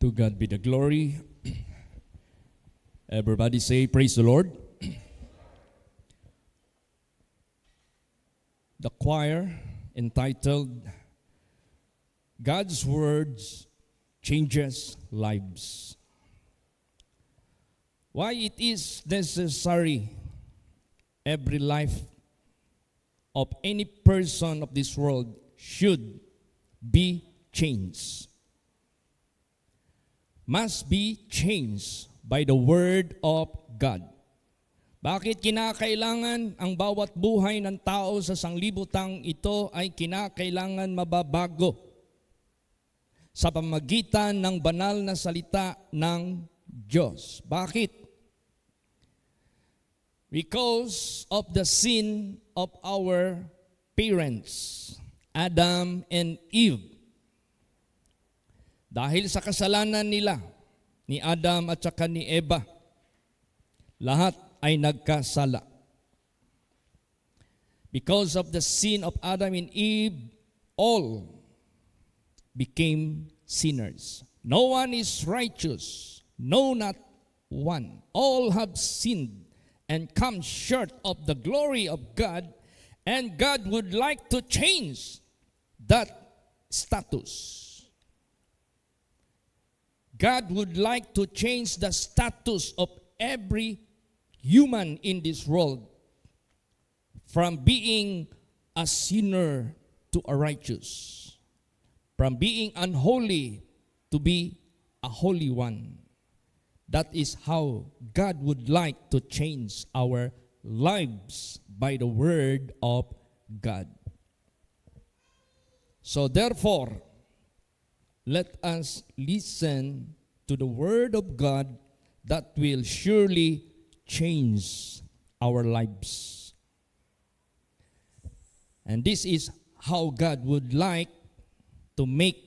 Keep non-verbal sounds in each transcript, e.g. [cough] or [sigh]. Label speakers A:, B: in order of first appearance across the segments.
A: To God be the glory. Everybody say, Praise the Lord. the choir entitled God's Words Changes Lives. Why it is necessary every life of any person of this world should be changed must be changed by the Word of God. Bakit kinakailangan ang bawat buhay ng tao sa sanglibutang ito ay kinakailangan mababago sa pamagitan ng banal na salita ng Diyos. Bakit? Because of the sin of our parents, Adam and Eve. Dahil sa kasalanan nila, ni Adam at saka ni Eva, lahat ay nagkasala. Because of the sin of Adam and Eve, all became sinners. No one is righteous, no not one. All have sinned and come short of the glory of God, and God would like to change that status. God would like to change the status of every human in this world from being a sinner to a righteous, from being unholy to be a holy one. That is how God would like to change our lives by the word of God. So therefore, let us listen to the Word of God that will surely change our lives. And this is how God would like to make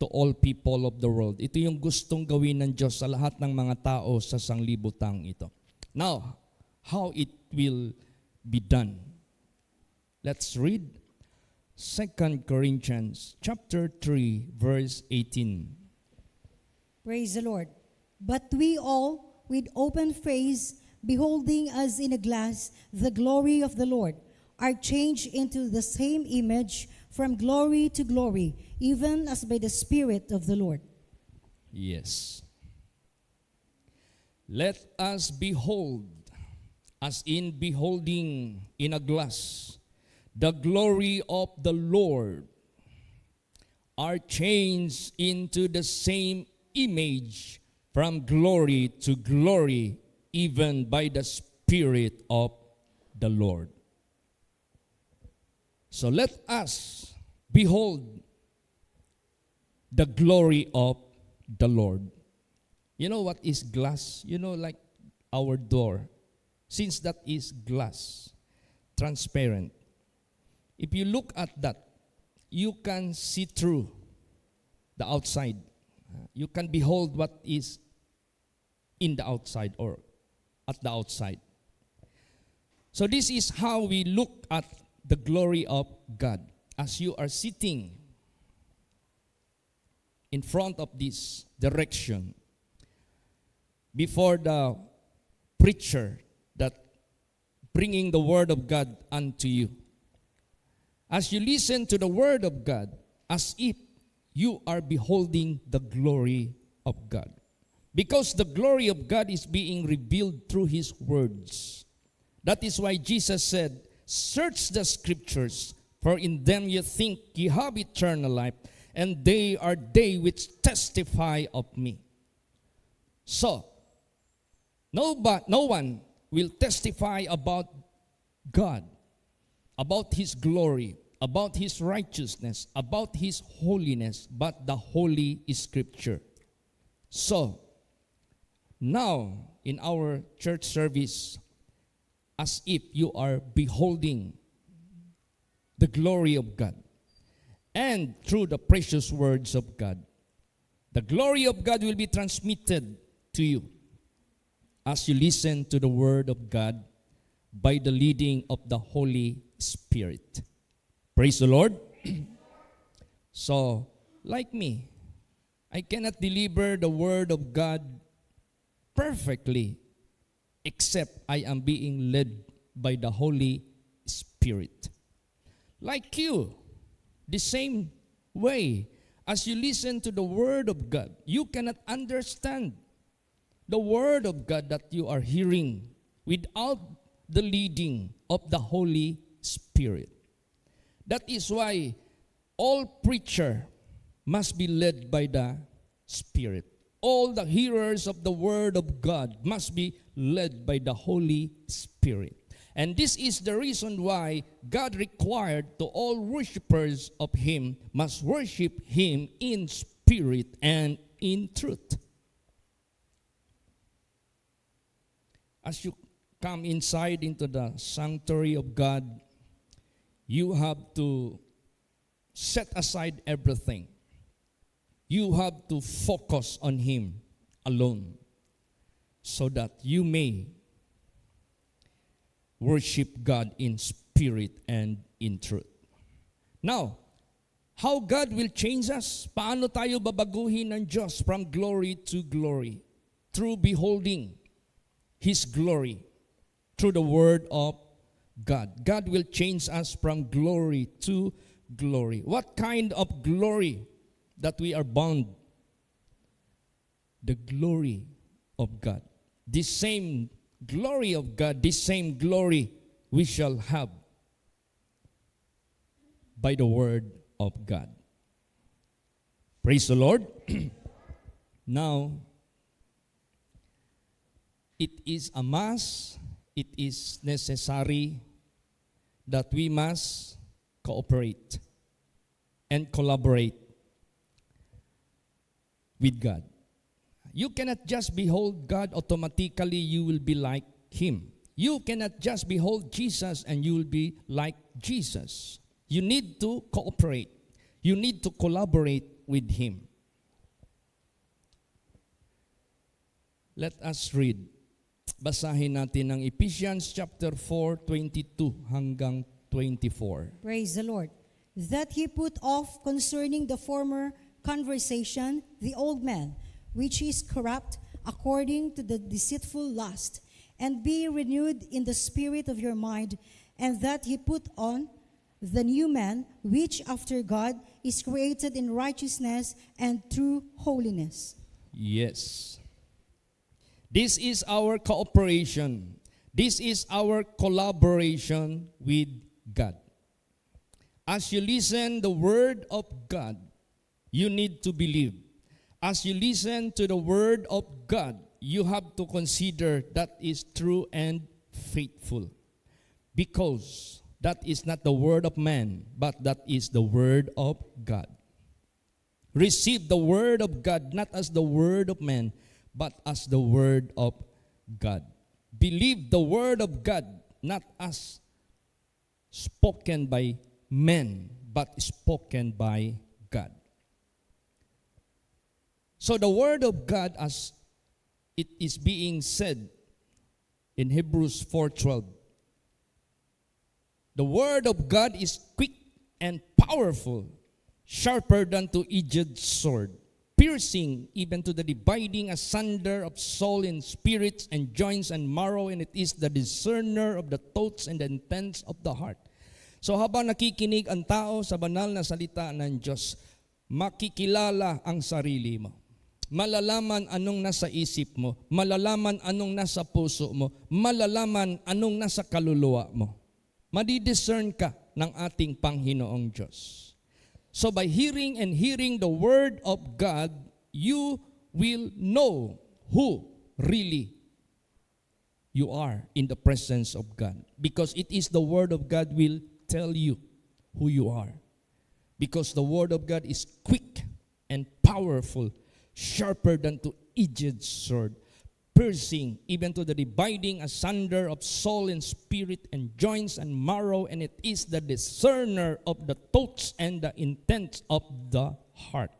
A: to all people of the world. Ito yung gustong gawin ng Diyos sa lahat ng mga tao sa sanglibutang ito. Now, how it will be done. Let's read 2 Corinthians chapter 3 verse 18.
B: Praise the Lord. But we all with open face beholding as in a glass the glory of the Lord are changed into the same image from glory to glory even as by the spirit of the Lord.
A: Yes. Let us behold as in beholding in a glass the glory of the Lord are changed into the same image from glory to glory, even by the Spirit of the Lord. So let us behold the glory of the Lord. You know what is glass? You know, like our door. Since that is glass, transparent, If you look at that, you can see through the outside. You can behold what is in the outside or at the outside. So, this is how we look at the glory of God as you are sitting in front of this direction before the preacher that bringing the word of God unto you. As you listen to the Word of God, as if you are beholding the glory of God. Because the glory of God is being revealed through His words. That is why Jesus said, Search the scriptures, for in them you think you have eternal life, and they are they which testify of me. So, no, but no one will testify about God about his glory, about his righteousness, about his holiness, but the holy scripture. So, now in our church service, as if you are beholding the glory of God and through the precious words of God. The glory of God will be transmitted to you as you listen to the word of God by the leading of the Holy Spirit. Praise the Lord. [clears throat] so, like me, I cannot deliver the Word of God perfectly except I am being led by the Holy Spirit. Like you, the same way as you listen to the Word of God, you cannot understand the Word of God that you are hearing without the leading of the Holy Spirit. That is why all preacher must be led by the Spirit. All the hearers of the Word of God must be led by the Holy Spirit. And this is the reason why God required to all worshippers of Him must worship Him in spirit and in truth. As you come inside into the sanctuary of God, You have to set aside everything. You have to focus on Him alone so that you may worship God in spirit and in truth. Now, how God will change us? Paano tayo babaguhin ng Diyos from glory to glory? Through beholding His glory through the word of God. God will change us from glory to glory. What kind of glory that we are bound? The glory of God. the same glory of God, the same glory we shall have by the word of God. Praise the Lord. [clears throat] now, it is a must, it is necessary that we must cooperate and collaborate with God. You cannot just behold God automatically, you will be like Him. You cannot just behold Jesus and you will be like Jesus. You need to cooperate, you need to collaborate with Him. Let us read Basahin natin ang Ephesians chapter 4, 22 hanggang 24.
B: Praise the Lord. That he put off concerning the former conversation the old man, which is corrupt according to the deceitful lust, and be renewed in the spirit of your mind, and that he put on the new man, which after God is created in righteousness and true holiness.
A: Yes. This is our cooperation. This is our collaboration with God. As you listen the word of God, you need to believe. As you listen to the word of God, you have to consider that is true and faithful. Because that is not the word of man, but that is the word of God. Receive the word of God, not as the word of man, but as the Word of God. Believe the Word of God, not as spoken by men, but spoken by God. So the Word of God, as it is being said in Hebrews 4:12, the Word of God is quick and powerful, sharper than to edged sword piercing even to the dividing asunder of soul and spirit and joints and marrow, and it is the discerner of the thoughts and the intents of the heart. So habang nakikinig ang tao sa banal na salita ng Diyos, makikilala ang sarili mo. Malalaman anong nasa isip mo, malalaman anong nasa puso mo, malalaman anong nasa kaluluwa mo. Madidiscern ka ng ating Panginoong Diyos. So by hearing and hearing the word of God, you will know who really you are in the presence of God. Because it is the word of God will tell you who you are. Because the word of God is quick and powerful, sharper than to edged sword, piercing even to the dividing asunder of soul and spirit and joints and marrow, and it is the discerner of the thoughts and the intents of the heart.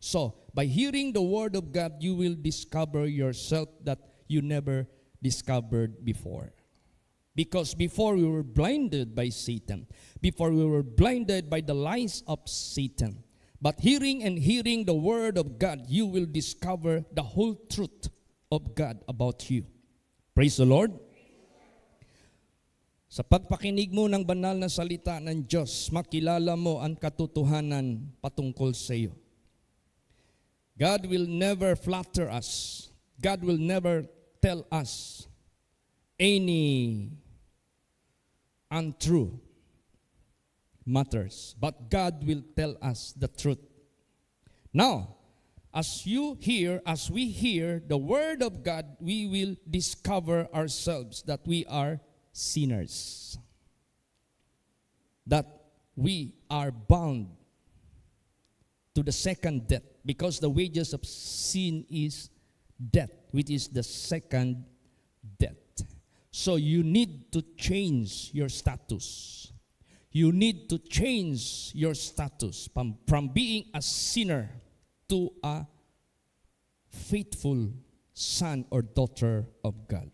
A: So, by hearing the word of God, you will discover yourself that you never discovered before. Because before we were blinded by Satan, before we were blinded by the lies of Satan. But hearing and hearing the word of God, you will discover the whole truth of God about you. Praise the Lord. Sa pagpakinig mo ng banal na salita ng Diyos, makilala mo ang katotohanan patungkol sa iyo. God will never flatter us. God will never tell us any untrue matters, but God will tell us the truth. Now, As you hear, as we hear the Word of God, we will discover ourselves that we are sinners. That we are bound to the second death because the wages of sin is death, which is the second death. So you need to change your status. You need to change your status from, from being a sinner to a faithful son or daughter of God.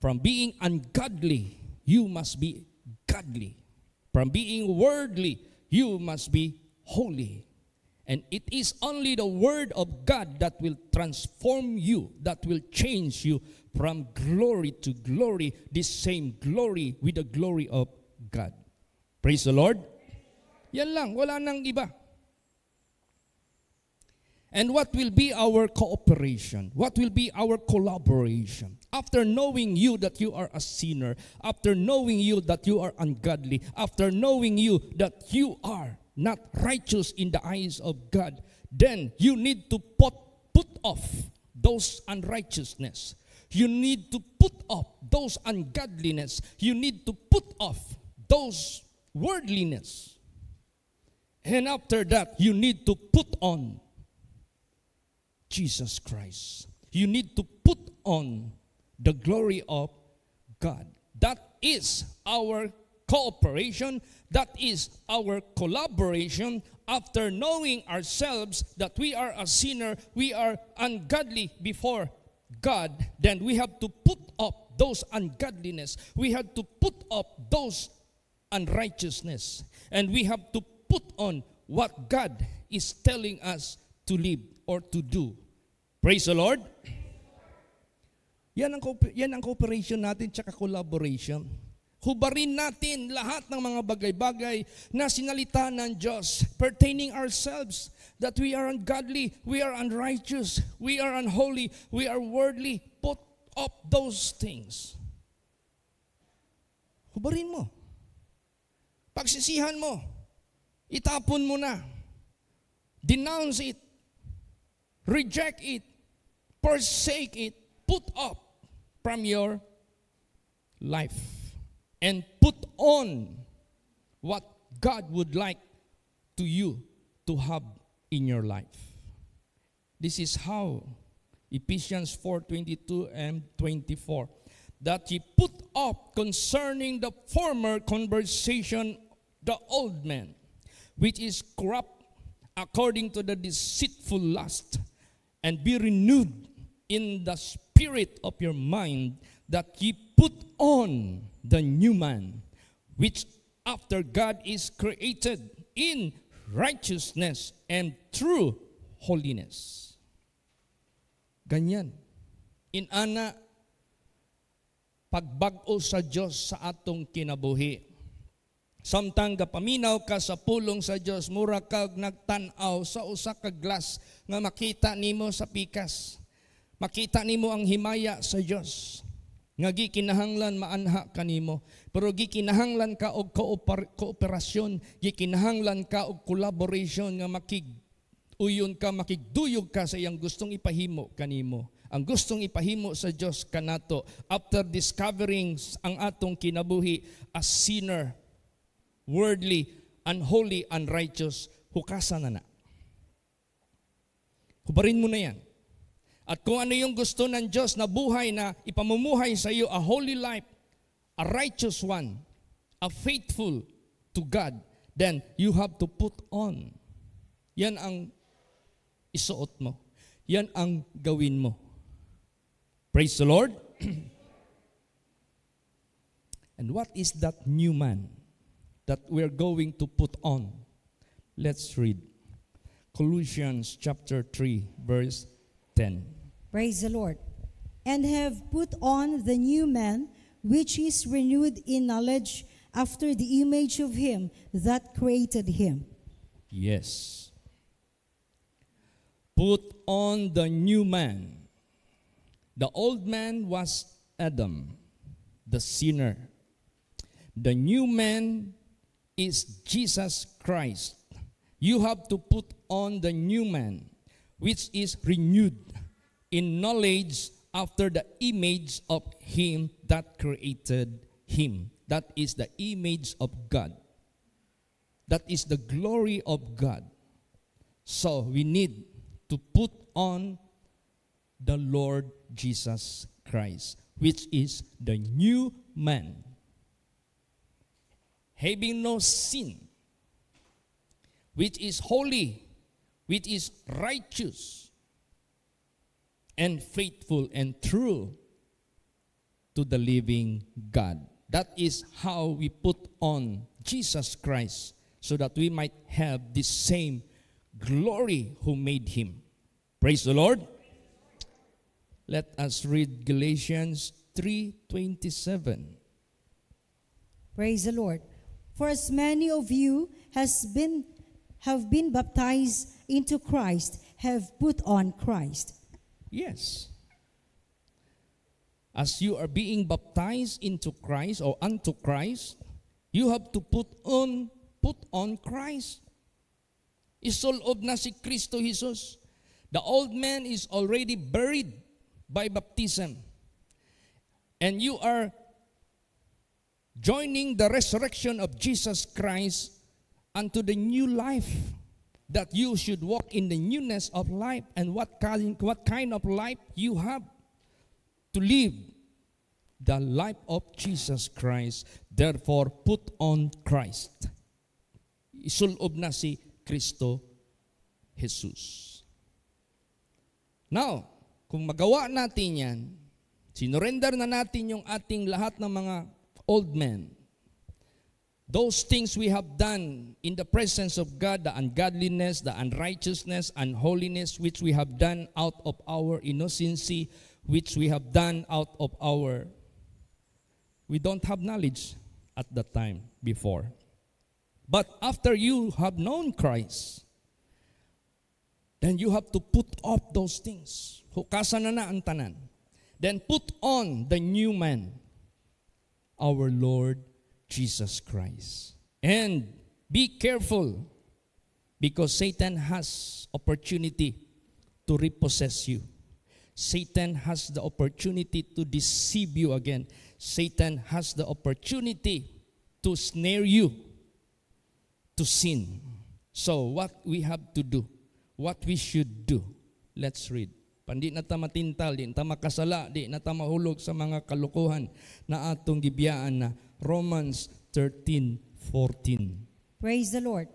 A: From being ungodly, you must be godly. From being worldly, you must be holy. And it is only the Word of God that will transform you, that will change you from glory to glory, this same glory with the glory of God. Praise the Lord. Yan lang, wala nang iba. And what will be our cooperation? What will be our collaboration? After knowing you that you are a sinner, after knowing you that you are ungodly, after knowing you that you are not righteous in the eyes of God, then you need to put, put off those unrighteousness. You need to put off those ungodliness. You need to put off those worldliness. And after that, you need to put on Jesus Christ. You need to put on the glory of God. That is our cooperation, that is our collaboration after knowing ourselves that we are a sinner, we are ungodly before God, then we have to put up those ungodliness. We have to put up those unrighteousness. And we have to put on what God is telling us to live or to do. Praise the Lord. Yan ang, yan ang cooperation natin tsaka collaboration. Hubarin natin lahat ng mga bagay-bagay na sinalita ng Diyos pertaining ourselves that we are ungodly, we are unrighteous, we are unholy, we are worldly. Put up those things. Hubarin mo. Pagsisihan mo. Itapon mo na. Denounce it. Reject it. Forsake it, put up from your life, and put on what God would like to you to have in your life. This is how Ephesians 4:22 and 24 that he put up concerning the former conversation the old man which is corrupt according to the deceitful lust and be renewed in the spirit of your mind that ye put on the new man, which after God is created in righteousness and true holiness. Ganyan. In ana, pagbago sa Diyos sa atong kinabuhi. Samtang gapaminaw ka sa pulong sa Dios, mura kag nagtan-aw sa usa ka glass nga makita nimo sa pikas. Makita nimo ang himaya sa Dios nga gikinahanglan maanha kanimo pero gikinahanglan ka og kooperasyon gikinahanglan ka og collaboration nga makig uyon ka makigduyog ka sa iyang gustong ipahimo kanimo ang gustong ipahimo sa Dios kanato after discovering ang atong kinabuhi as sinner worldly unholy unrighteous hukasan na na hubarin mo na yan at kung ano yung gusto ng Diyos na buhay na ipamumuhay sa iyo, a holy life, a righteous one, a faithful to God, then you have to put on. Yan ang isuot mo. Yan ang gawin mo. Praise the Lord. [clears throat] And what is that new man that we are going to put on? Let's read Colossians chapter 3 verse 10.
B: Praise the Lord. And have put on the new man, which is renewed in knowledge after the image of him that created him.
A: Yes. Put on the new man. The old man was Adam, the sinner. The new man is Jesus Christ. You have to put on the new man, which is renewed in knowledge after the image of him that created him. That is the image of God. That is the glory of God. So we need to put on the Lord Jesus Christ, which is the new man, having no sin, which is holy, which is righteous, and faithful and true to the living God. That is how we put on Jesus Christ so that we might have the same glory who made him. Praise the Lord. Let us read Galatians 3:27.
B: Praise the Lord. For as many of you has been have been baptized into Christ have put on Christ.
A: Yes. As you are being baptized into Christ or unto Christ, you have to put on put on Christ. Isoloob na si Kristo Jesus. The old man is already buried by baptism. And you are joining the resurrection of Jesus Christ unto the new life that you should walk in the newness of life and what kind, what kind of life you have to live. The life of Jesus Christ. Therefore, put on Christ. Isulob na si Kristo Jesus. Now, kung magawa natin yan, sinurrender na natin yung ating lahat ng mga old men, Those things we have done in the presence of God, the ungodliness, the unrighteousness, unholiness, which we have done out of our innocency, which we have done out of our. We don't have knowledge at that time before. But after you have known Christ, then you have to put off those things. ang tanan. Then put on the new man, our Lord Jesus Christ. And be careful because Satan has opportunity to repossess you. Satan has the opportunity to deceive you again. Satan has the opportunity to snare you to sin. So what we have to do, what we should do, let's read. Pandi na ta matintal, di na ta makasala, di na ta mahulog sa mga kalukuhan na atong gibiyaan na Romans 13, 14.
B: Praise the Lord.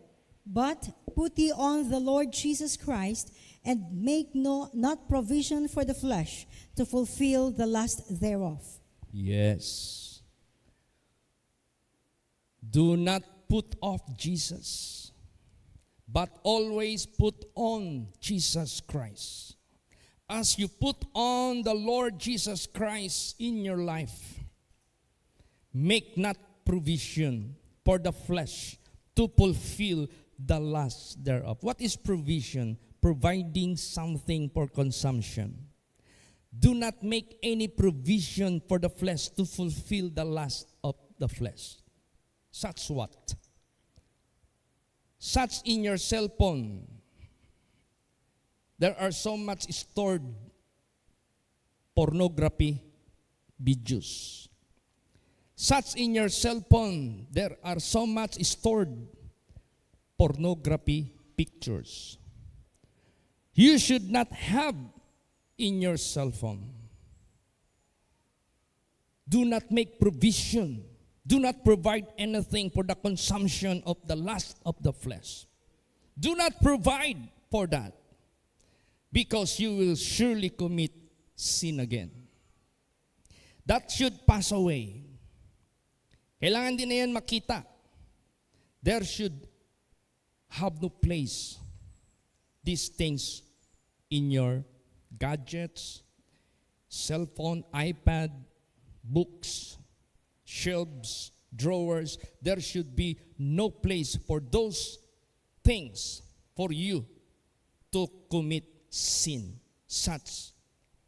B: But put ye on the Lord Jesus Christ, and make no, not provision for the flesh to fulfill the lust thereof.
A: Yes. Do not put off Jesus, but always put on Jesus Christ. As you put on the Lord Jesus Christ in your life, Make not provision for the flesh to fulfill the lust thereof. What is provision? Providing something for consumption. Do not make any provision for the flesh to fulfill the lust of the flesh. Such what? Such in your cell phone. There are so much stored pornography videos such in your cell phone, there are so much stored pornography pictures. You should not have in your cell phone. Do not make provision. Do not provide anything for the consumption of the lust of the flesh. Do not provide for that because you will surely commit sin again. That should pass away. Kailangan din na yan makita. There should have no place these things in your gadgets, cellphone, iPad, books, shelves, drawers. There should be no place for those things for you to commit sin. Such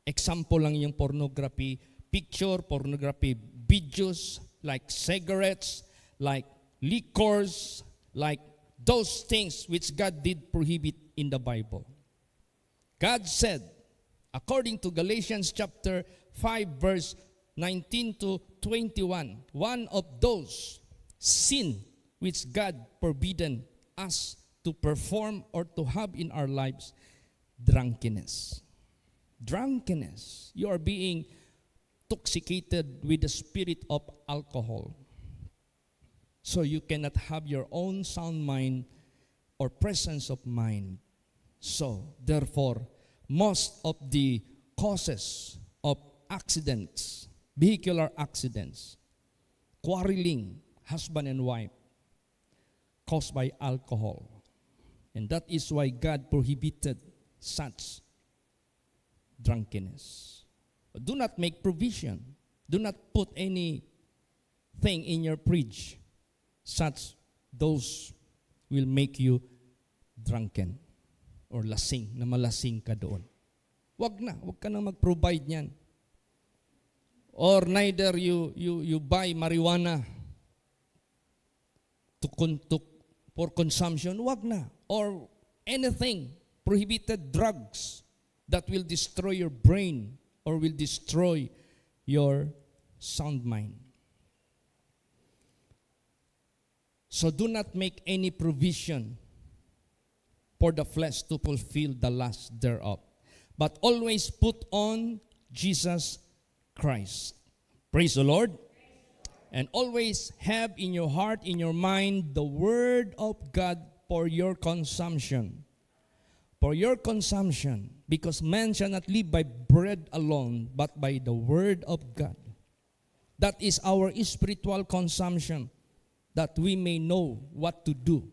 A: example lang yung pornography, picture, pornography, videos, like cigarettes, like liquors, like those things which God did prohibit in the Bible. God said, according to Galatians chapter 5 verse 19 to 21, one of those sin which God forbidden us to perform or to have in our lives, drunkenness. Drunkenness. You are being intoxicated with the spirit of alcohol. So you cannot have your own sound mind or presence of mind. So, therefore, most of the causes of accidents, vehicular accidents, quarreling, husband and wife, caused by alcohol. And that is why God prohibited such drunkenness. Do not make provision. Do not put any thing in your fridge. Such those will make you drunken or lasing, na malasing ka doon. Wag na, wag ka na mag-provide niyan. Or neither you, you, you buy marijuana to, to, for consumption, wag na. Or anything, prohibited drugs that will destroy your brain or will destroy your sound mind. So do not make any provision for the flesh to fulfill the lust thereof, but always put on Jesus Christ. Praise the Lord. And always have in your heart, in your mind, the Word of God for your consumption. For your consumption. Because man shall not live by bread alone, but by the word of God. That is our spiritual consumption, that we may know what to do,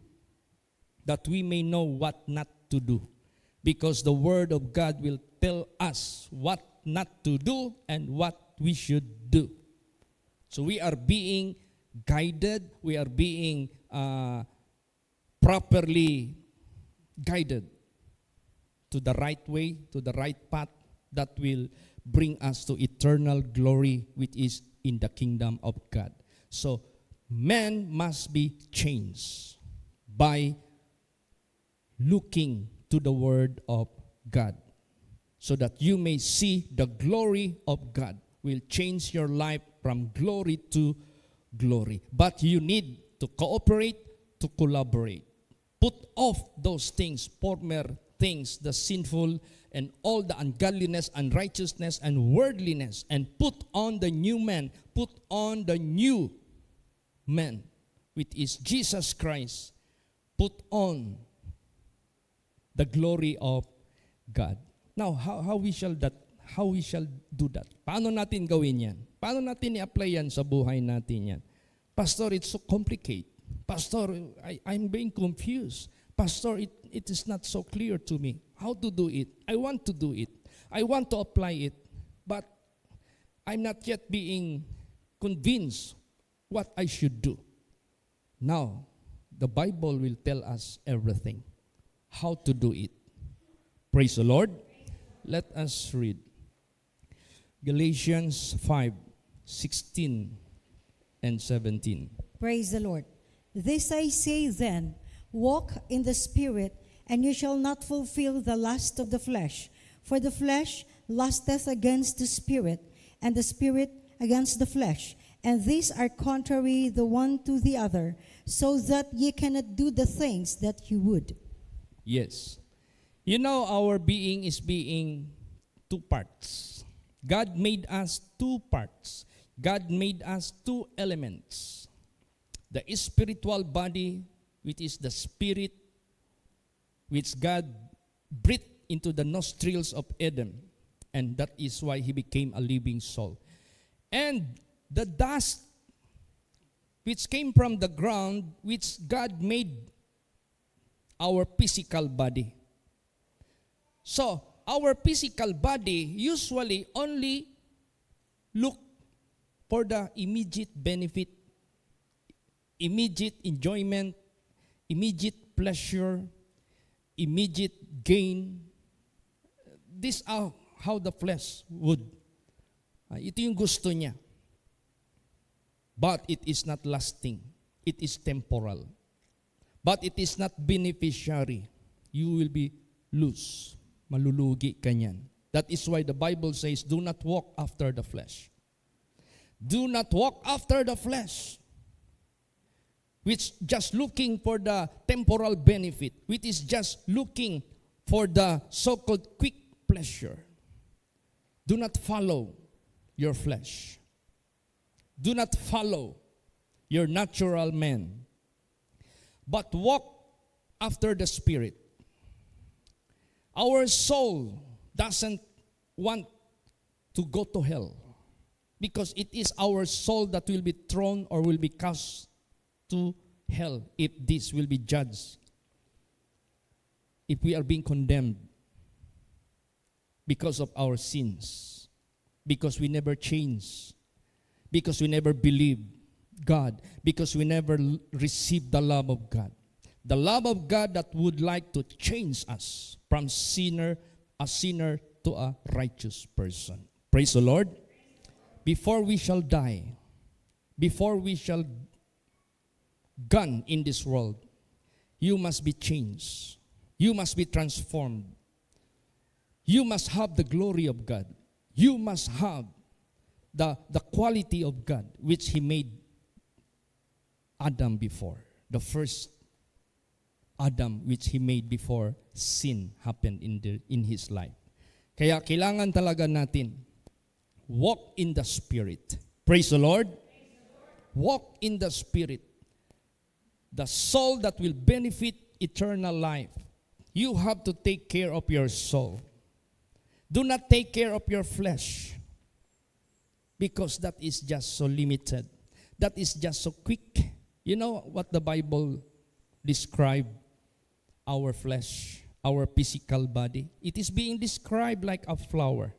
A: that we may know what not to do. Because the word of God will tell us what not to do and what we should do. So we are being guided, we are being uh, properly guided to the right way, to the right path that will bring us to eternal glory, which is in the kingdom of God. So, man must be changed by looking to the word of God so that you may see the glory of God will change your life from glory to glory. But you need to cooperate, to collaborate. Put off those things, former things, the sinful and all the ungodliness, unrighteousness, and worldliness, and put on the new man, put on the new man, which is Jesus Christ. Put on the glory of God. Now, how, how we shall that how we shall do that? Paano natin gawin yan? Paano natin i-apply yan sa buhay natin yan? Pastor, it's so complicated. Pastor, I, I'm being confused. Pastor, it it is not so clear to me how to do it. I want to do it. I want to apply it, but I'm not yet being convinced what I should do. Now, the Bible will tell us everything how to do it. Praise the Lord. Let us read Galatians 5 16 and 17.
B: Praise the Lord. This I say then Walk in the Spirit, and you shall not fulfill the lust of the flesh. For the flesh lusteth against the Spirit, and the Spirit against the flesh. And these are contrary the one to the other, so that ye cannot do the things that ye would.
A: Yes. You know, our being is being two parts. God made us two parts. God made us two elements the spiritual body which is the spirit which God breathed into the nostrils of Adam. And that is why he became a living soul. And the dust which came from the ground, which God made our physical body. So, our physical body usually only look for the immediate benefit, immediate enjoyment, immediate pleasure, immediate gain. This are how the flesh would. Ah, ito yung gusto niya. But it is not lasting. It is temporal. But it is not beneficiary. You will be loose. Malulugi ka niyan. That is why the Bible says, do not walk after the flesh. Do not walk after the flesh. which just looking for the temporal benefit, which is just looking for the so-called quick pleasure. Do not follow your flesh. Do not follow your natural man, but walk after the Spirit. Our soul doesn't want to go to hell because it is our soul that will be thrown or will be cast to hell if this will be judged, if we are being condemned because of our sins, because we never change, because we never believe God, because we never receive the love of God. The love of God that would like to change us from sinner, a sinner to a righteous person. Praise the Lord. Before we shall die, before we shall gone in this world. You must be changed. You must be transformed. You must have the glory of God. You must have the, the quality of God which He made Adam before. The first Adam which He made before sin happened in, the, in his life. Kaya kailangan talaga natin walk in the Spirit. Praise the Lord. Walk in the Spirit. the soul that will benefit eternal life. You have to take care of your soul. Do not take care of your flesh because that is just so limited. That is just so quick. You know what the Bible describes our flesh, our physical body? It is being described like a flower.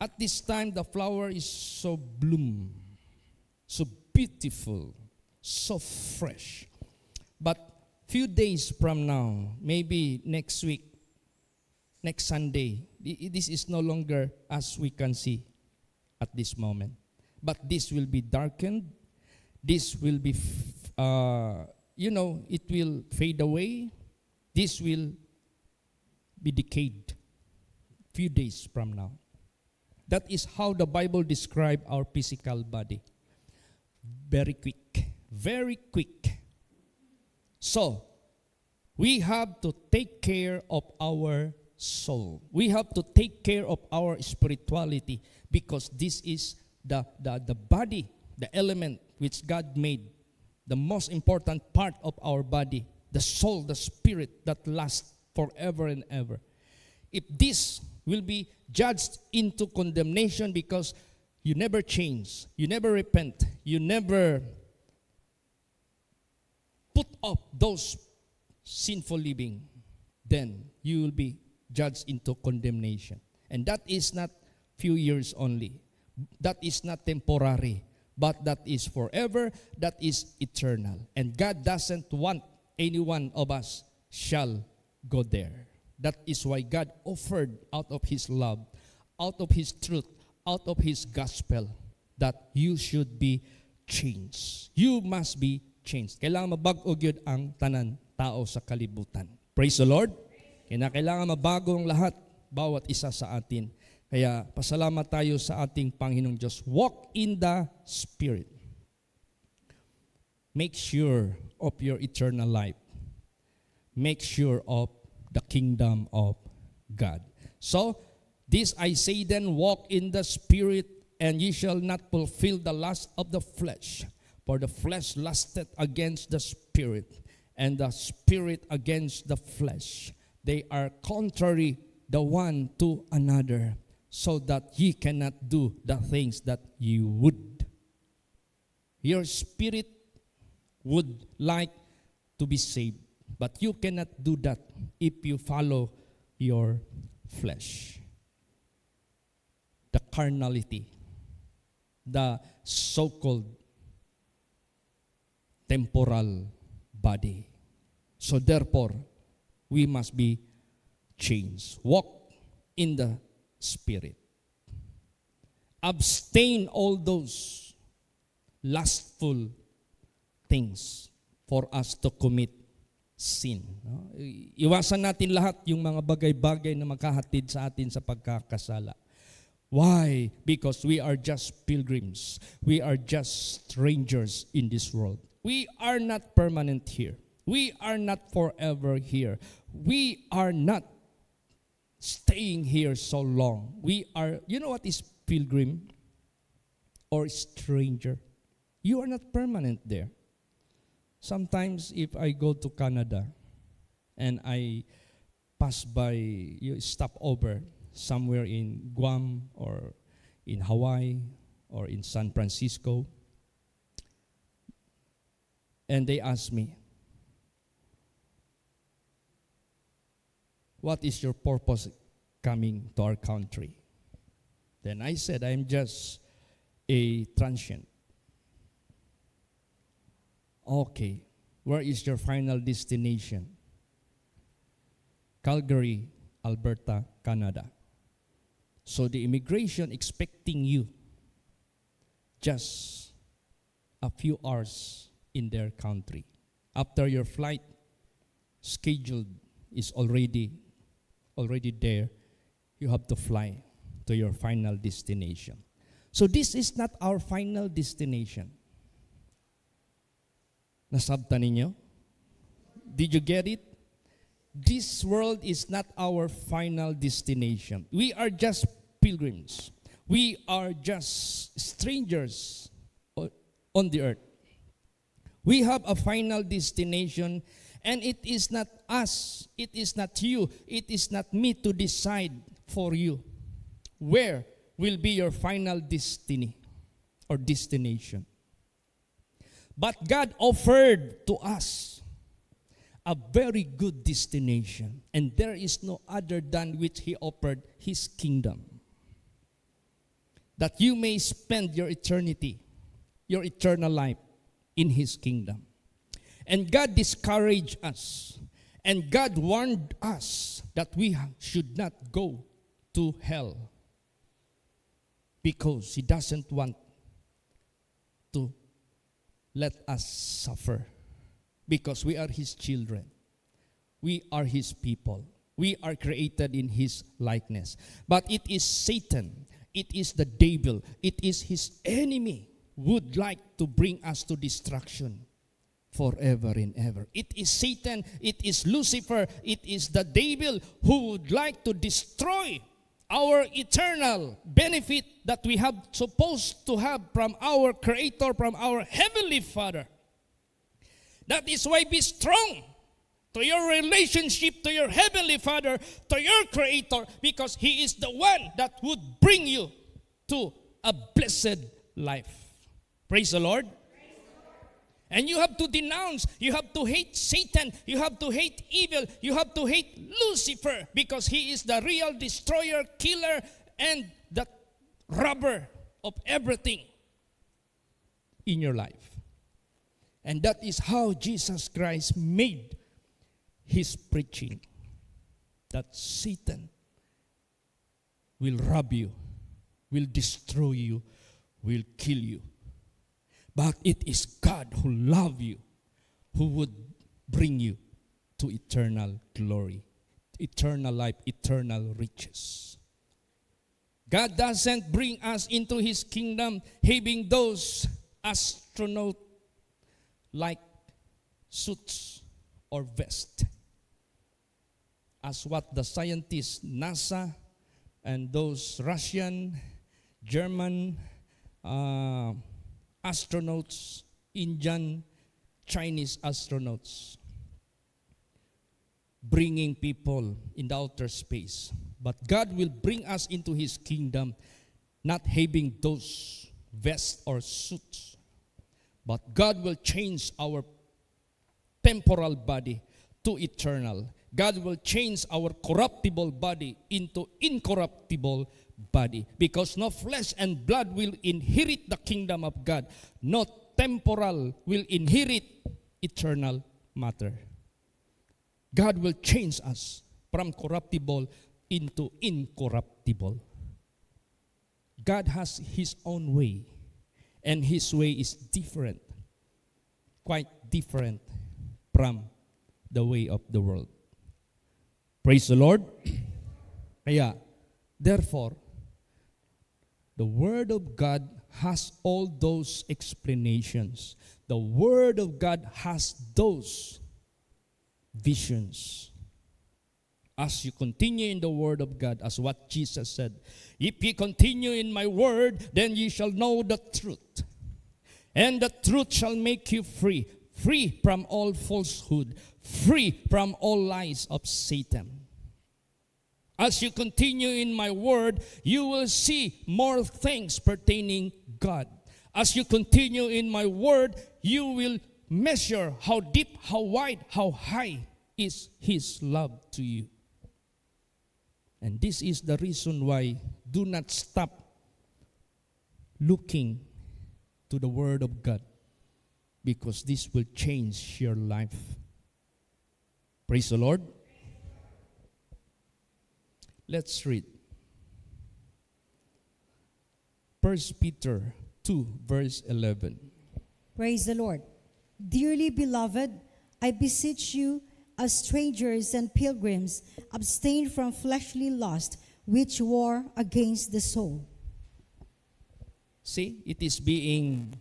A: At this time, the flower is so bloom, so beautiful so fresh. But few days from now, maybe next week, next Sunday, this is no longer as we can see at this moment. But this will be darkened. This will be, uh, you know, it will fade away. This will be decayed few days from now. That is how the Bible describes our physical body. Very quick very quick. So, we have to take care of our soul. We have to take care of our spirituality because this is the, the, the body, the element which God made, the most important part of our body, the soul, the spirit that lasts forever and ever. If this will be judged into condemnation because you never change, you never repent, you never put off those sinful living, then you will be judged into condemnation. And that is not few years only. That is not temporary, but that is forever, that is eternal. And God doesn't want any one of us shall go there. That is why God offered out of his love, out of his truth, out of his gospel that you should be changed. You must be changed. Kailangan mabago gyud ang tanan tao sa kalibutan. Praise the Lord. Kinakailangan mabago ang lahat, bawat isa sa atin. Kaya pasalamat tayo sa ating Panginoong Diyos. Walk in the Spirit. Make sure of your eternal life. Make sure of the kingdom of God. So, this I say then, walk in the Spirit, and ye shall not fulfill the lust of the flesh. For the flesh lusteth against the spirit, and the spirit against the flesh. They are contrary the one to another, so that ye cannot do the things that ye would. Your spirit would like to be saved, but you cannot do that if you follow your flesh. The carnality, the so called temporal body. So therefore, we must be changed. Walk in the Spirit. Abstain all those lustful things for us to commit sin. No? Iwasan natin lahat yung mga bagay-bagay na makahatid sa atin sa pagkakasala. Why? Because we are just pilgrims. We are just strangers in this world. We are not permanent here. We are not forever here. We are not staying here so long. We are, you know what is pilgrim or stranger? You are not permanent there. Sometimes, if I go to Canada and I pass by, you stop over somewhere in Guam or in Hawaii or in San Francisco, and they asked me, What is your purpose coming to our country? Then I said, I'm just a transient. Okay, where is your final destination? Calgary, Alberta, Canada. So the immigration expecting you just a few hours in their country. After your flight scheduled is already already there, you have to fly to your final destination. So this is not our final destination. Nasabta ninyo? Did you get it? This world is not our final destination. We are just pilgrims. We are just strangers on the earth. We have a final destination and it is not us, it is not you, it is not me to decide for you where will be your final destiny or destination. But God offered to us a very good destination and there is no other than which he offered his kingdom that you may spend your eternity your eternal life in His kingdom. And God discouraged us. And God warned us that we should not go to hell because He doesn't want to let us suffer because we are His children. We are His people. We are created in His likeness. But it is Satan, it is the devil, it is His enemy would like to bring us to destruction forever and ever. It is Satan, it is Lucifer, it is the devil who would like to destroy our eternal benefit that we have supposed to have from our creator from our heavenly father that is why be strong to your relationship to your heavenly father to your creator because he is the one that would bring you to a blessed life Praise the Lord. And you have to denounce, you have to hate Satan, you have to hate evil, you have to hate Lucifer because he is the real destroyer, killer, and the robber of everything in your life. And that is how Jesus Christ made his preaching that Satan will rob you, will destroy you, will kill you. But it is God who loves you, who would bring you to eternal glory, eternal life, eternal riches. God doesn't bring us into his kingdom having those astronaut like suits or vest as what the scientists NASA and those Russian, German, uh, astronauts, Indian, Chinese astronauts, bringing people in the outer space. But God will bring us into His kingdom, not having those vests or suits. But God will change our temporal body to eternal. God will change our corruptible body into incorruptible body. Because no flesh and blood will inherit the kingdom of God, no temporal will inherit eternal matter. God will change us from corruptible into incorruptible. God has His own way, and His way is different, quite different from the way of the world. Praise the Lord. Kaya, [clears throat] therefore, the Word of God has all those explanations. The Word of God has those visions. As you continue in the Word of God, as what Jesus said, if ye continue in my Word, then ye shall know the truth. And the truth shall make you free, free from all falsehood, free from all lies of Satan. As you continue in my word, you will see more things pertaining God. As you continue in my word, you will measure how deep, how wide, how high is his love to you. And this is the reason why do not stop looking to the Word of God because this will change your life. Praise the Lord. Let's read. 1 Peter 2, verse 11.
B: Praise the Lord. Dearly beloved, I beseech you, as strangers and pilgrims, abstain from fleshly lust, which war against the soul.
A: See, it is being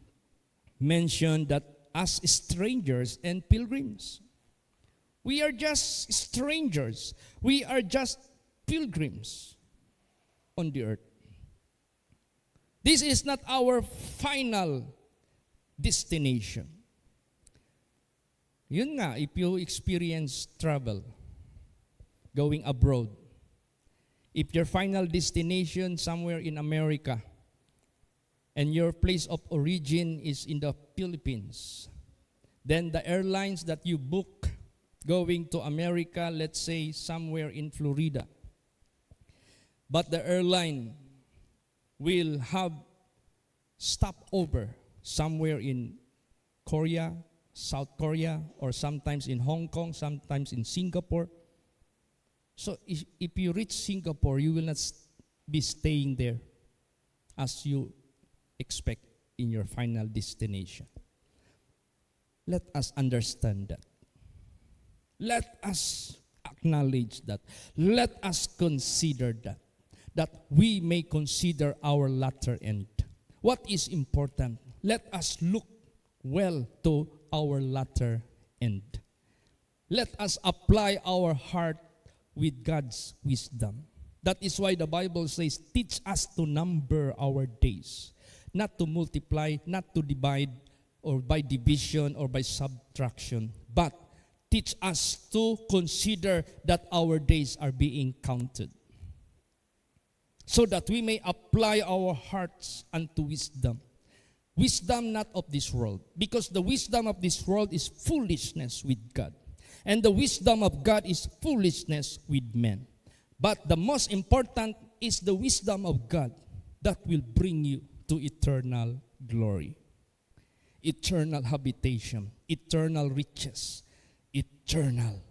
A: mentioned that as strangers and pilgrims, we are just strangers. We are just pilgrims on the earth. This is not our final destination. Yun nga, if you experience travel, going abroad, if your final destination somewhere in America and your place of origin is in the Philippines, then the airlines that you book going to America, let's say somewhere in Florida, but the airline will have stopover somewhere in Korea, South Korea, or sometimes in Hong Kong, sometimes in Singapore. So if, if you reach Singapore, you will not be staying there as you expect in your final destination. Let us understand that. Let us acknowledge that. Let us consider that. that we may consider our latter end. What is important? Let us look well to our latter end. Let us apply our heart with God's wisdom. That is why the Bible says, teach us to number our days, not to multiply, not to divide, or by division, or by subtraction, but teach us to consider that our days are being counted. so that we may apply our hearts unto wisdom. Wisdom not of this world, because the wisdom of this world is foolishness with God, and the wisdom of God is foolishness with men. But the most important is the wisdom of God that will bring you to eternal glory, eternal habitation, eternal riches, eternal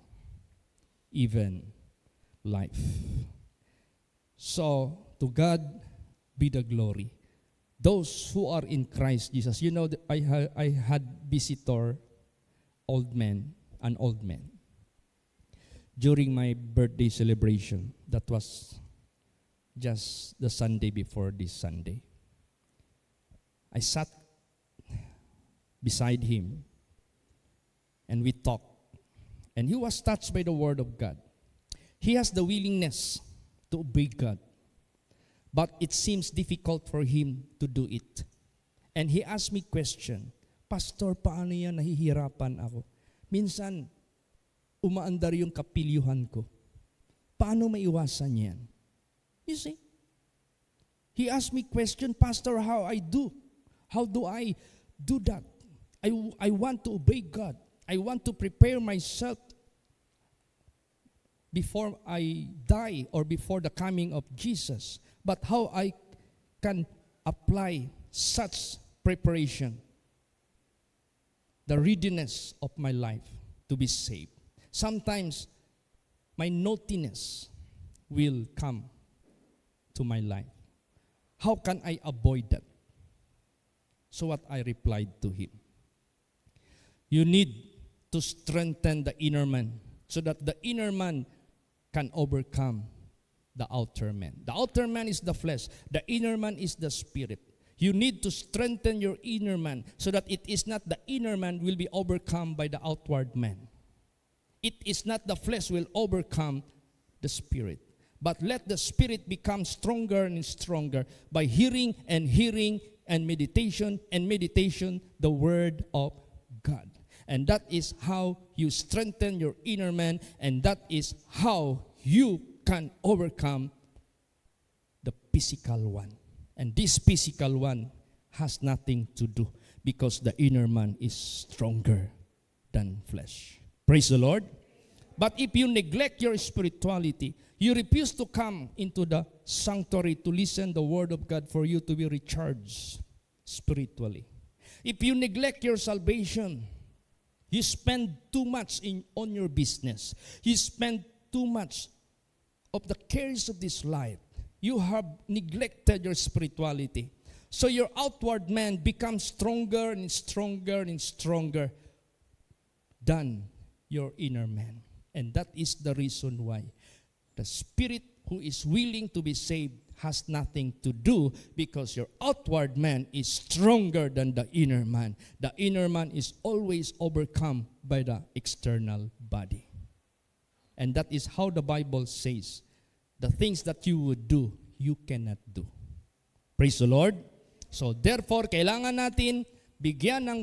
A: even life. So, to God be the glory. Those who are in Christ Jesus. You know, I, ha- I had visitor, old man, an old man, during my birthday celebration. That was just the Sunday before this Sunday. I sat beside him and we talked. And he was touched by the word of God. He has the willingness to obey God. but it seems difficult for him to do it. And he asked me question, Pastor, paano yan nahihirapan ako? Minsan, umaandar yung kapilyuhan ko. Paano maiwasan yan? You see? He asked me question, Pastor, how I do? How do I do that? I, I want to obey God. I want to prepare myself before I die or before the coming of Jesus. but how I can apply such preparation, the readiness of my life to be saved. Sometimes my naughtiness will come to my life. How can I avoid that? So, what I replied to him You need to strengthen the inner man so that the inner man can overcome the outer man. The outer man is the flesh, the inner man is the spirit. You need to strengthen your inner man so that it is not the inner man will be overcome by the outward man. It is not the flesh will overcome the spirit. But let the spirit become stronger and stronger by hearing and hearing and meditation and meditation the word of God. And that is how you strengthen your inner man and that is how you can overcome the physical one. And this physical one has nothing to do because the inner man is stronger than flesh. Praise the Lord. But if you neglect your spirituality, you refuse to come into the sanctuary to listen the word of God for you to be recharged spiritually. If you neglect your salvation, you spend too much in, on your business. You spend too much of the cares of this life, you have neglected your spirituality. So your outward man becomes stronger and stronger and stronger than your inner man. And that is the reason why the spirit who is willing to be saved has nothing to do because your outward man is stronger than the inner man. The inner man is always overcome by the external body. And that is how the Bible says the things that you would do, you cannot do. Praise the Lord. So therefore, kailangan natin bigyan ng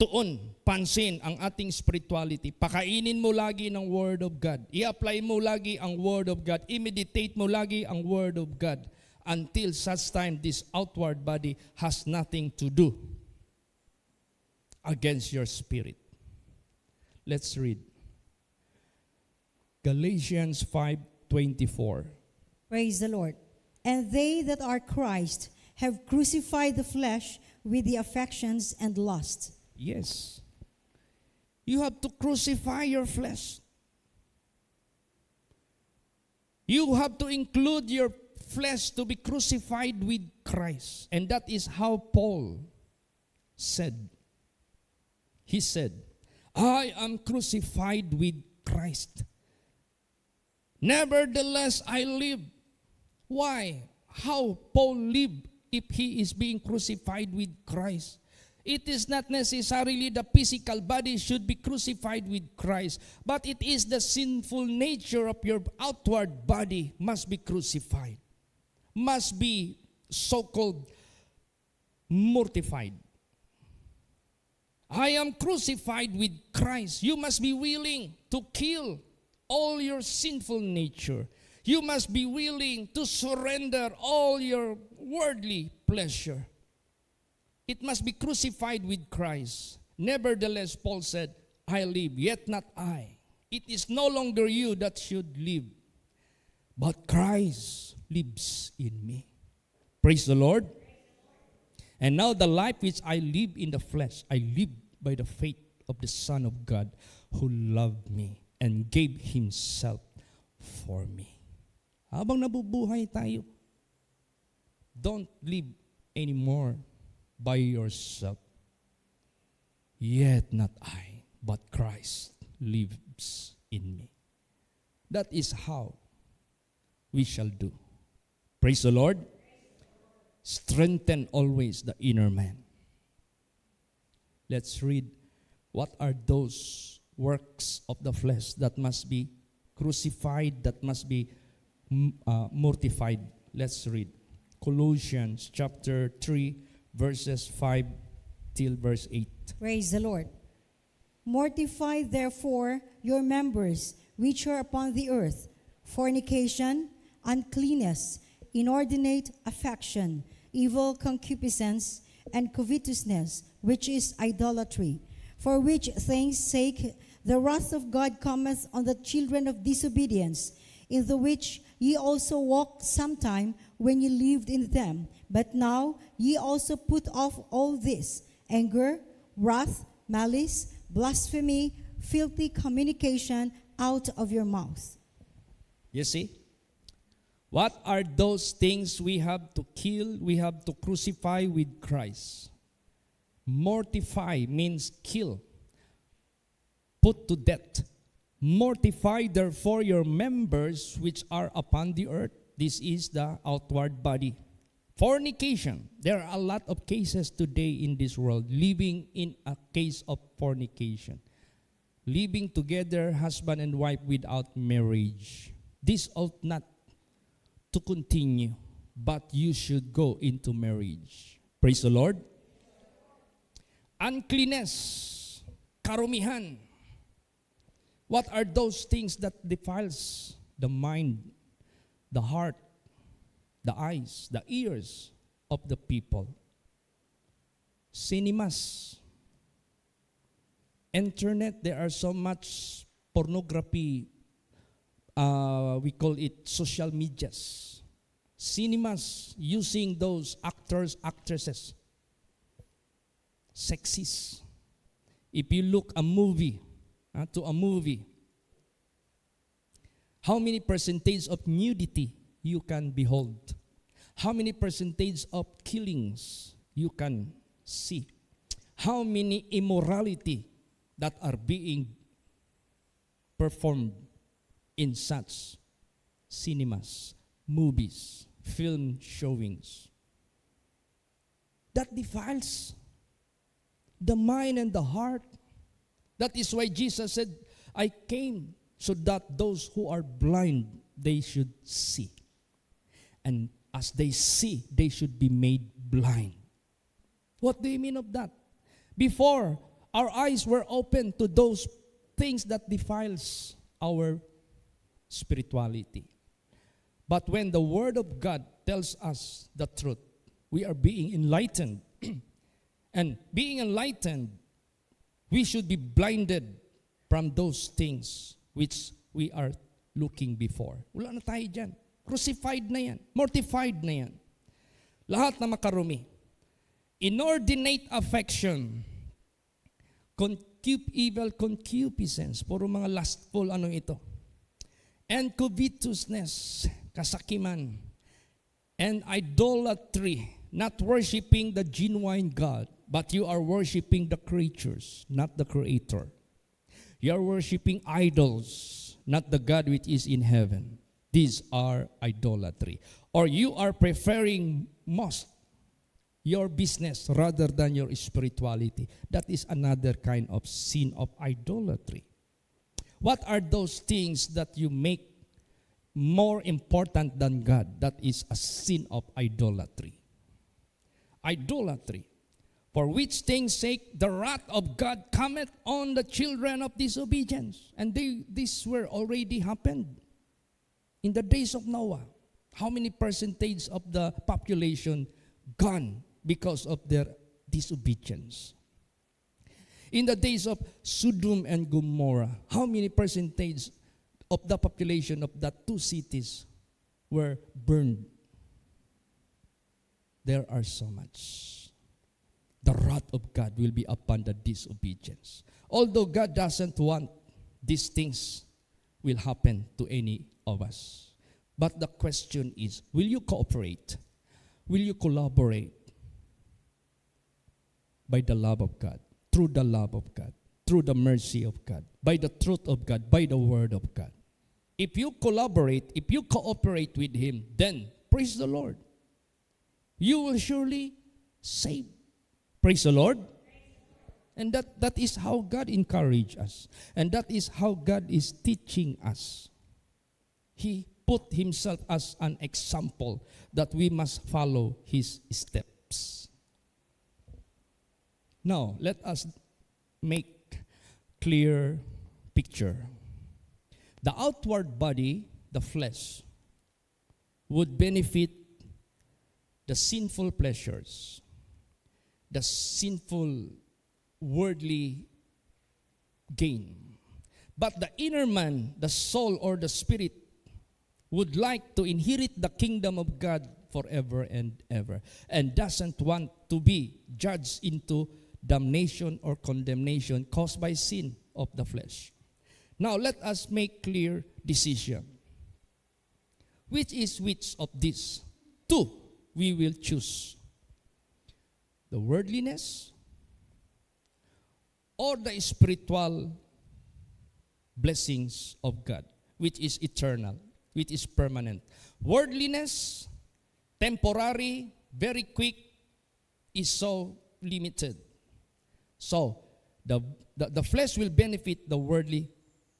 A: tuon, pansin ang ating spirituality. Pakainin mo lagi ng Word of God. I-apply mo lagi ang Word of God. I-meditate mo lagi ang Word of God until such time this outward body has nothing to do against your spirit. Let's read Galatians 5:24.
B: Praise the Lord. And they that are Christ have crucified the flesh with the affections and lusts.
A: Yes.
B: You have to crucify your flesh.
A: You have to include your flesh to be crucified with Christ. And that is how Paul said. He said, I am crucified with Christ. Nevertheless, I live. Why? How Paul live if he is being crucified with Christ? It is not necessarily the physical body should be crucified with Christ, but it is the sinful nature of your outward body must be crucified, must be so called mortified. I am crucified with Christ. You must be willing to kill all your sinful nature. You must be willing to surrender all your worldly pleasure. It must be crucified with Christ. Nevertheless, Paul said, I live, yet not I. It is no longer you that should live, but Christ lives in me. Praise the Lord. And now the life which I live in the flesh, I live by the faith of the Son of God who loved me and gave Himself for me. Habang nabubuhay tayo, don't live anymore by yourself. Yet not I, but Christ lives in me. That is how we shall do. Praise the Lord. Strengthen always the inner man. Let's read what are those works of the flesh that must be crucified, that must be mm, uh, mortified. Let's read Colossians chapter 3, verses 5 till verse 8.
B: Praise the Lord. Mortify therefore your members which are upon the earth fornication, uncleanness, inordinate affection, evil concupiscence, and covetousness, which is idolatry. For which things' sake the wrath of God cometh on the children of disobedience, in the which ye also walked sometime when ye lived in them. But now ye also put off all this anger, wrath, malice, blasphemy, filthy communication out of your mouth.
A: You see? What are those things we have to kill, we have to crucify with Christ? Mortify means kill put to death. Mortify therefore your members which are upon the earth. This is the outward body. Fornication. There are a lot of cases today in this world living in a case of fornication. Living together, husband and wife, without marriage. This ought not to continue, but you should go into marriage. Praise the Lord. Uncleanness, karumihan, what are those things that defiles the mind, the heart, the eyes, the ears of the people? Cinemas. Internet, there are so much pornography. Uh, we call it social medias. Cinemas using those actors, actresses. Sexist. If you look a movie, uh, to a movie. How many percentage of nudity you can behold? How many percentage of killings you can see? How many immorality that are being performed in such cinemas, movies, film showings? That defiles the mind and the heart That is why Jesus said, I came so that those who are blind, they should see. And as they see, they should be made blind. What do you mean of that? Before, our eyes were open to those things that defiles our spirituality. But when the Word of God tells us the truth, we are being enlightened. [clears throat] and being enlightened we should be blinded from those things which we are looking before. Wala na tayo dyan. Crucified na yan. Mortified na yan. Lahat na makarumi. Inordinate affection. Concup evil concupiscence. Puro mga lustful ano ito. And covetousness. Kasakiman. And idolatry not worshiping the genuine God, but you are worshiping the creatures, not the Creator. You are worshiping idols, not the God which is in heaven. These are idolatry. Or you are preferring most your business rather than your spirituality. That is another kind of sin of idolatry. What are those things that you make more important than God? That is a sin of idolatry idolatry, for which things sake the wrath of God cometh on the children of disobedience. And they, these were already happened in the days of Noah. How many percentage of the population gone because of their disobedience? In the days of Sodom and Gomorrah, how many percentage of the population of the two cities were burned there are so much. The wrath of God will be upon the disobedience. Although God doesn't want these things will happen to any of us. But the question is, will you cooperate? Will you collaborate by the love of God, through the love of God, through the mercy of God, by the truth of God, by the word of God? If you collaborate, if you cooperate with Him, then praise the Lord you will surely save. Praise the Lord. And that, that is how God encouraged us. And that is how God is teaching us. He put himself as an example that we must follow his steps. Now, let us make clear picture. The outward body, the flesh, would benefit the sinful pleasures, the sinful worldly gain. But the inner man, the soul or the spirit, would like to inherit the kingdom of God forever and ever and doesn't want to be judged into damnation or condemnation caused by sin of the flesh. Now let us make clear decision. Which is which of these? Two we will choose the worldliness or the spiritual blessings of God, which is eternal, which is permanent. Worldliness, temporary, very quick, is so limited. So the, the, the flesh will benefit the worldly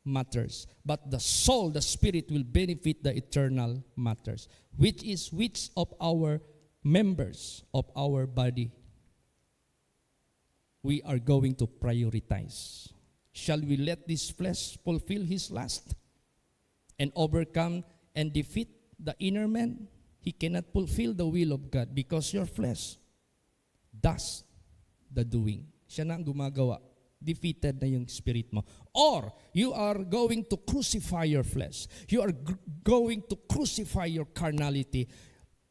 A: matters, but the soul, the spirit, will benefit the eternal matters, which is which of our members of our body we are going to prioritize. Shall we let this flesh fulfill his lust and overcome and defeat the inner man? He cannot fulfill the will of God because your flesh does the doing. Siya na ang gumagawa defeated na yung spirit mo. Or, you are going to crucify your flesh. You are going to crucify your carnality,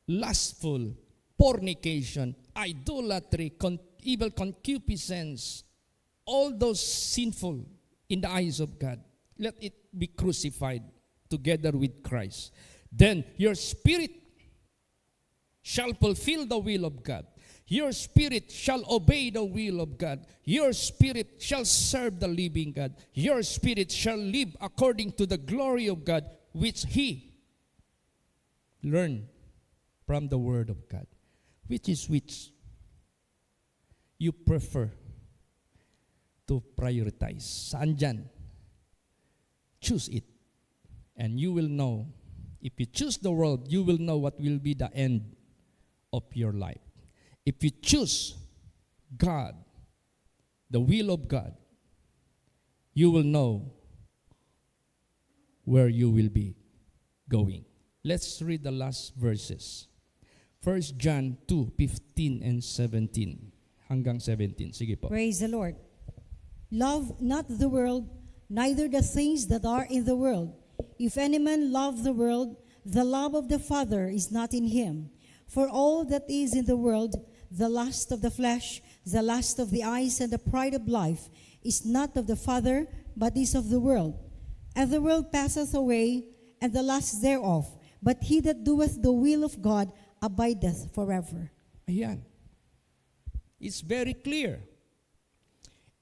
A: lustful, fornication, idolatry, con evil concupiscence, all those sinful in the eyes of God. Let it be crucified together with Christ. Then your spirit shall fulfill the will of God. Your spirit shall obey the will of God. Your spirit shall serve the living God. Your spirit shall live according to the glory of God, which he learned from the word of God. Which is which you prefer to prioritize. Sanjan, Choose it. And you will know. If you choose the world, you will know what will be the end of your life. If you choose God, the will of God, you will know where you will be going. Let's read the last verses. 1 John 2, 15 and 17. Hanggang 17. Sige po.
B: Praise the Lord. Love not the world, neither the things that are in the world. If any man love the world, the love of the Father is not in him. For all that is in the world, the lust of the flesh, the lust of the eyes, and the pride of life is not of the Father, but is of the world. And the world passeth away, and the lust thereof. But he that doeth the will of God abideth forever. Ayan.
A: It's very clear.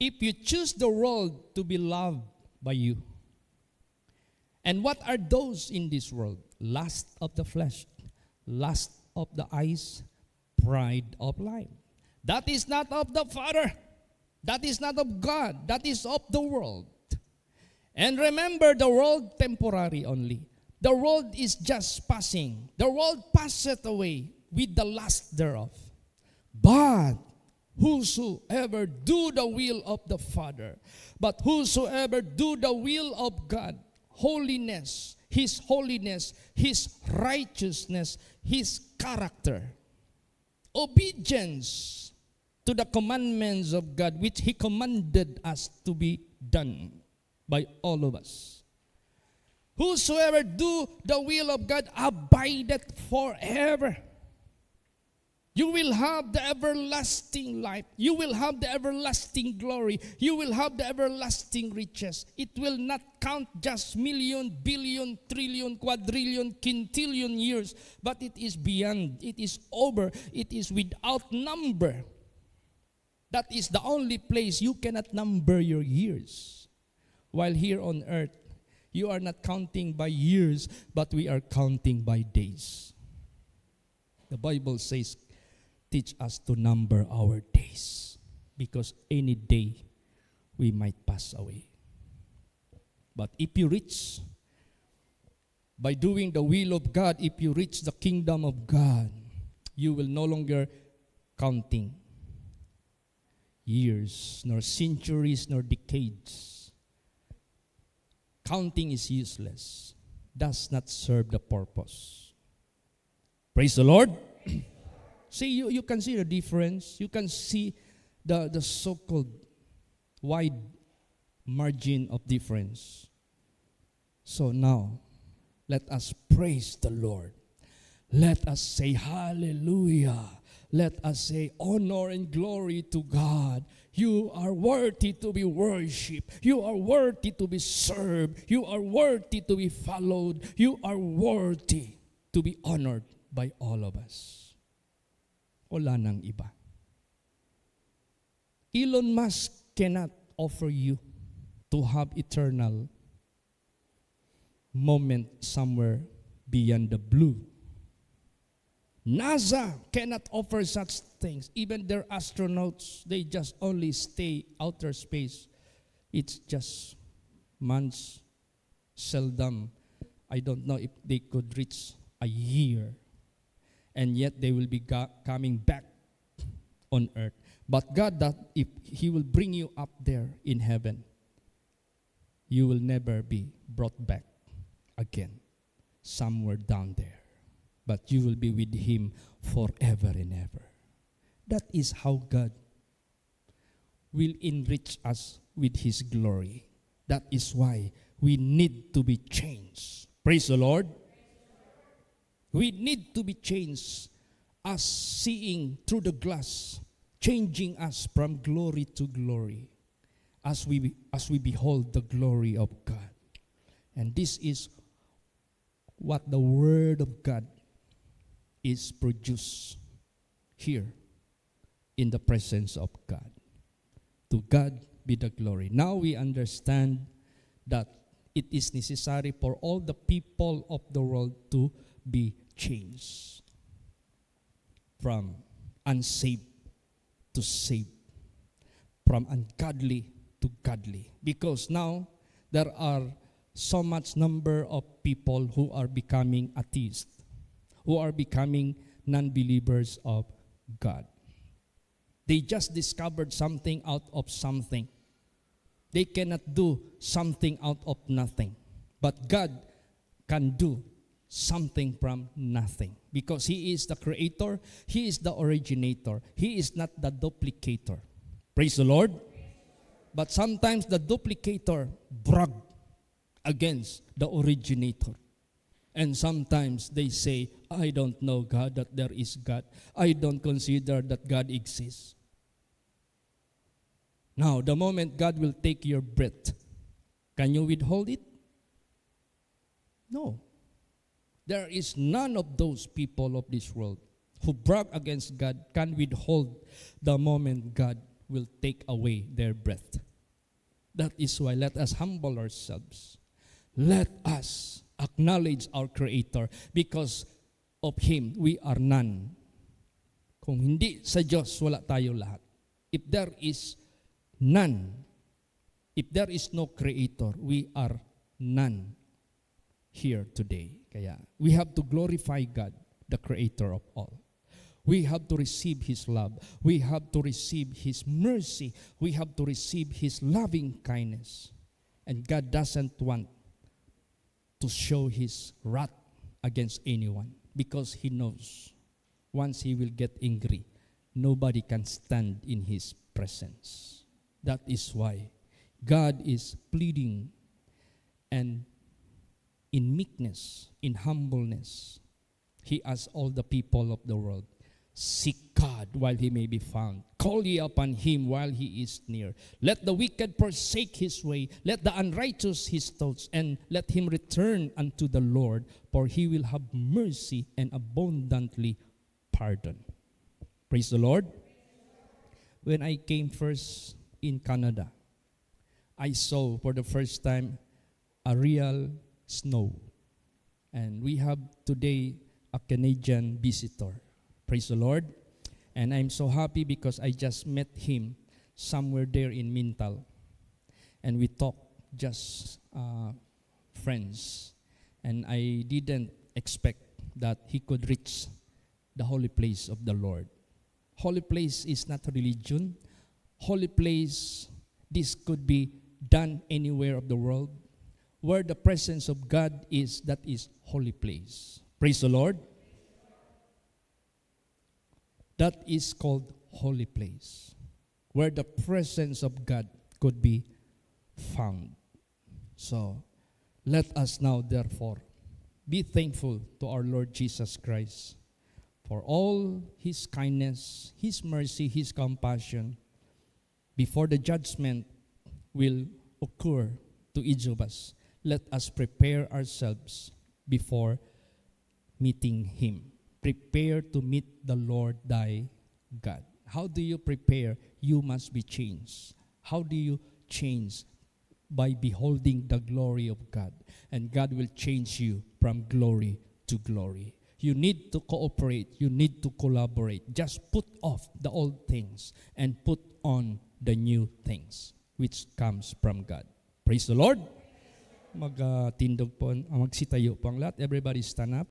A: If you choose the world to be loved by you, and what are those in this world? Lust of the flesh, lust of the eyes, pride of life. That is not of the Father. That is not of God. That is of the world. And remember, the world temporary only. The world is just passing. The world passeth away with the lust thereof. But whosoever do the will of the Father, but whosoever do the will of God, holiness, His holiness, His righteousness, His character, obedience to the commandments of God, which He commanded us to be done by all of us. Whosoever do the will of God abideth forever. You will have the everlasting life. You will have the everlasting glory. You will have the everlasting riches. It will not count just million, billion, trillion, quadrillion, quintillion years, but it is beyond. It is over. It is without number. That is the only place you cannot number your years. While here on earth, you are not counting by years, but we are counting by days. The Bible says, teach us to number our days because any day we might pass away. But if you reach, by doing the will of God, if you reach the kingdom of God, you will no longer counting years, nor centuries, nor decades. Counting is useless, does not serve the purpose. Praise the Lord. [clears throat] See, you, you can see the difference. You can see the, the so called wide margin of difference. So now, let us praise the Lord. Let us say hallelujah. Let us say honor and glory to God. You are worthy to be worshiped. You are worthy to be served. You are worthy to be followed. You are worthy to be honored by all of us. Wala nang iba. Elon Musk cannot offer you to have eternal moment somewhere beyond the blue. NASA cannot offer such things. Even their astronauts, they just only stay outer space. It's just months, seldom. I don't know if they could reach a year and yet they will be go- coming back on earth. But God, that if He will bring you up there in heaven, you will never be brought back again somewhere down there. But you will be with Him forever and ever. That is how God will enrich us with His glory. That is why we need to be changed. Praise the Lord. We need to be changed as seeing through the glass, changing us from glory to glory as we, as we behold the glory of God. And this is what the Word of God is produced here in the presence of God. To God be the glory. Now we understand that it is necessary for all the people of the world to be changed from unsaved to saved, from ungodly to godly. Because now there are so much number of people who are becoming atheists, who are becoming non-believers of God. They just discovered something out of something. They cannot do something out of nothing. But God can do something from nothing because He is the creator, He is the originator, He is not the duplicator. Praise the Lord. But sometimes the duplicator brag against the originator. And sometimes they say, I don't know God, that there is God. I don't consider that God exists. Now, the moment God will take your breath, can you withhold it? No. There is none of those people of this world who brag against God can withhold the moment God will take away their breath. That is why let us humble ourselves. Let us acknowledge our Creator because of Him we are none. Kung hindi sa Diyos, wala tayo lahat. If there is none, if there is no Creator, we are none. here today. Kaya we have to glorify God, the creator of all. We have to receive His love. We have to receive His mercy. We have to receive His loving kindness. And God doesn't want to show His wrath against anyone because He knows once He will get angry, nobody can stand in His presence. That is why God is pleading and in meekness, in humbleness, he asks all the people of the world, Seek God while he may be found. Call ye upon him while he is near. Let the wicked forsake his way, let the unrighteous his thoughts, and let him return unto the Lord, for he will have mercy and abundantly pardon. Praise the Lord. When I came first in Canada, I saw for the first time a real snow. And we have today a Canadian visitor. Praise the Lord. And I'm so happy because I just met him somewhere there in Mintal. And we talked just uh, friends. And I didn't expect that he could reach the holy place of the Lord. Holy place is not religion. Holy place, this could be done anywhere of the world. where the presence of God is, that is holy place. Praise the Lord. That is called holy place, where the presence of God could be found. So, let us now therefore be thankful to our Lord Jesus Christ for all his kindness, his mercy, his compassion before the judgment will occur to each of us let us prepare ourselves before meeting Him. Prepare to meet the Lord thy God. How do you prepare? You must be changed. How do you change? By beholding the glory of God. And God will change you from glory to glory. You need to cooperate. You need to collaborate. Just put off the old things and put on the new things which comes from God. Praise the Lord. magtindog ah, uh, po, uh, magsitayo po ang lahat. Everybody stand up.